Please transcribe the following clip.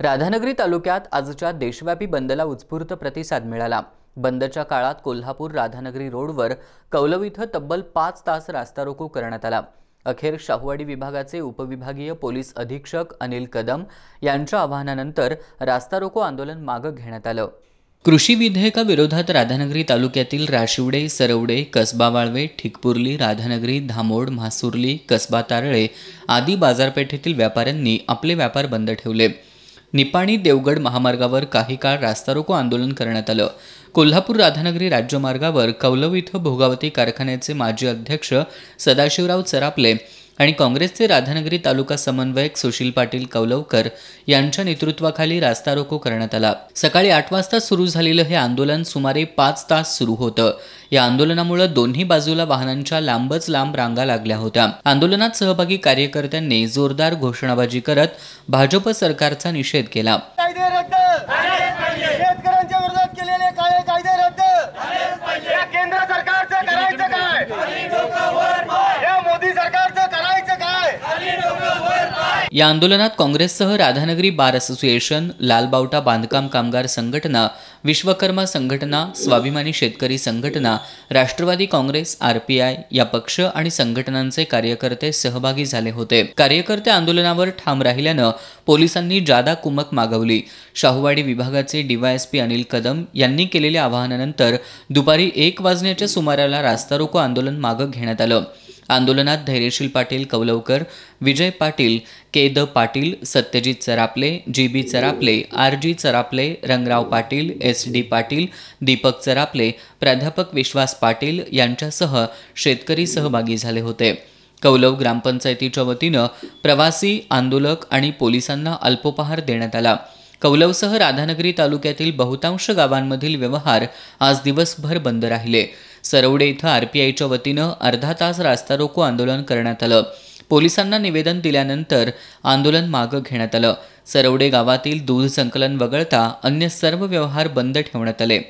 राधानगरी तालुक्यात आजच्या देशव्यापी बंदला उत्स्फूर्त प्रतिसाद मिळाला बंदच्या काळात कोल्हापूर राधानगरी रोडवर कौलव इथं तब्बल पाच तास रास्ता रोको करण्यात आला अखेर शाहूवाडी विभागाचे उपविभागीय पोलीस अधीक्षक अनिल कदम यांच्या आवाहनानंतर रास्ता रोको आंदोलन मागं घेण्यात आलं कृषी विधेयकाविरोधात राधानगरी तालुक्यातील राशिवडे सरवडे कसबा वाळवे ठिकपुर्ली राधानगरी धामोड म्हासुर्ली कसबा तारळे आदी बाजारपेठेतील व्यापाऱ्यांनी आपले व्यापार बंद ठेवले निपाणी देवगड महामार्गावर काही काळ रास्ता रोको आंदोलन करण्यात आलं कोल्हापूर राधानगरी राज्यमार्गावर कौलव इथं भोगावती कारखान्याचे माजी अध्यक्ष सदाशिवराव चरापले आणि काँग्रेसचे राधानगरी तालुका समन्वयक सुशील पाटील कौलवकर यांच्या नेतृत्वाखाली रास्ता रोको करण्यात आला सकाळी आठ वाजता सुरू झालेलं हे आंदोलन सुमारे पाच तास सुरू होतं या आंदोलनामुळे दोन्ही बाजूला वाहनांच्या लांबच लांब रांगा लागल्या होत्या आंदोलनात सहभागी कार्यकर्त्यांनी जोरदार घोषणाबाजी करत भाजप सरकारचा निषेध केला या आंदोलनात काँग्रेससह राधानगरी बार असोसिएशन लालबावटा बांधकाम कामगार संघटना विश्वकर्मा संघटना स्वाभिमानी शेतकरी संघटना राष्ट्रवादी काँग्रेस आरपीआय या पक्ष आणि संघटनांचे कार्यकर्ते सहभागी झाले होते कार्यकर्ते आंदोलनावर ठाम राहिल्यानं पोलिसांनी जादा कुमक मागवली शाहूवाडी विभागाचे डीवायएसपी अनिल कदम यांनी केलेल्या आवाहनानंतर दुपारी एक वाजण्याच्या सुमाराला रास्ता रोको आंदोलन मागं घेण्यात आलं आंदोलनात Dhairyasheel Patil Kawalwakar Vijay Patil K D Patil Satyajit Charaple G B Charaple R G Charaple Rangrao Patil S D Patil Deepak Charaple प्राध्यापक विश्वास पाटील यांच्यासह शेतकरी सहभागी झाले होते कौलव ग्रामपंचायतीच्या वतीनं प्रवासी आंदोलक आणि पोलिसांना अल्पोपहार देण्यात आला कौलवसह राधानगरी तालुक्यातील बहुतांश गावांमधील व्यवहार आज दिवसभर बंद राहिले सरवडे इथं आर पी आयच्या वतीनं अर्धा तास रास्ता रोको आंदोलन करण्यात आलं पोलिसांना निवेदन दिल्यानंतर आंदोलन मागं घेण्यात आलं सरवडे गावातील दूध संकलन वगळता अन्य सर्व व्यवहार बंद ठेवण्यात आले